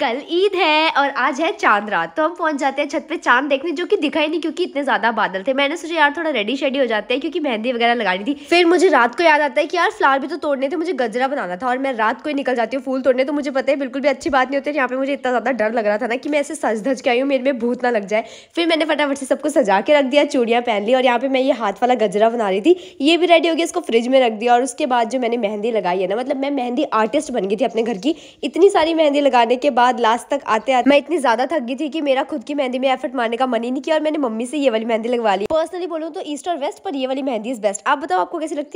कल ईद है और आज है चांद रात तो हम पहुंच जाते हैं छत पे चांद देखने जो कि दिखाई नहीं क्योंकि इतने ज्यादा बादल थे मैंने सोचा यार थोड़ा रेडी शेडी हो जाते हैं क्योंकि मेहंदी वगैरह लगानी थी फिर मुझे रात को याद आता है कि यार फ्लावर भी तो तोड़ने थे मुझे गजरा बनाना था और मैं रात को ही निकल जाती हूँ फूल तोड़ने तो मुझे पता है बिल्कुल भी अच्छी बात नहीं होती यहाँ पे मुझे इतना ज्यादा डर लग रहा था ना कि मैं ऐसे सज धज के आई हूँ मेरे में भूत ना लग जाए फिर मैंने फटाफट से सबको सजा के रख दिया चूड़ियाँ पहन ली और यहाँ पे मैं ये हाथ वाला गजरा बना रही थी ये भी रेडी हो गया इसको फ्रिज में रख दिया और उसके बाद जो मैंने मेहंदी लगाई है ना मतलब मैं मेहंदी आर्टिस्ट बन गई थी अपने घर की इतनी सारी मेहंदी लगाने के बाद बाद लास्ट तक आते आते मैं इतनी ज्यादा थक गई थी कि मेरा खुद की मेहंदी में एफर्ट मारने का मन ही नहीं किया और मैंने मम्मी से ये वाली मेहंदी लगवा ली पर्सनली बोलूँ तो ईस्ट और वेस्ट पर ये वाली मेहंदी इज बेस्ट आप बताओ आपको कैसी लगती है